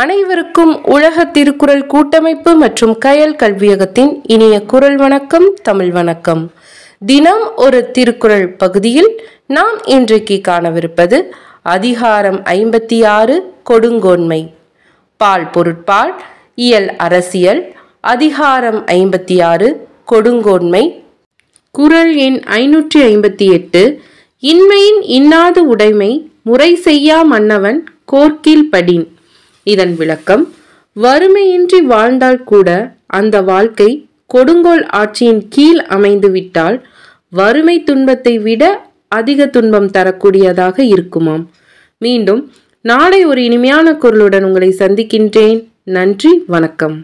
அனைவருக்கும் உலக திருக்குறள் கூட்டமைப்பு மற்றும் கயல் கல்வியகத்தின் இனிய குரல் வணக்கம் தமிழ் வணக்கம் தினம் ஒரு திருக்குறள் பகுதியில் நாம் இன்றைக்கு காணவிருப்பது அதிகாரம் ஐம்பத்தி ஆறு கொடுங்கோன்மை பால் பொருட்பால் இயல் அரசியல் அதிகாரம் ஐம்பத்தி ஆறு கொடுங்கோன்மை குரல் எண் ஐநூற்றி ஐம்பத்தி எட்டு இன்மையின் இன்னாது உடைமை முறை செய்யா மன்னவன் கோர்க்கில் படின் இதன் விளக்கம் வறுமையின்றி வாழ்ந்தால் கூட அந்த வாழ்க்கை கொடுங்கோல் ஆட்சியின் கீழ் அமைந்துவிட்டால் வறுமை துன்பத்தை விட அதிக துன்பம் தரக்கூடியதாக இருக்குமாம் மீண்டும் நாளை ஒரு இனிமையான குரலுடன் உங்களை சந்திக்கின்றேன் நன்றி வணக்கம்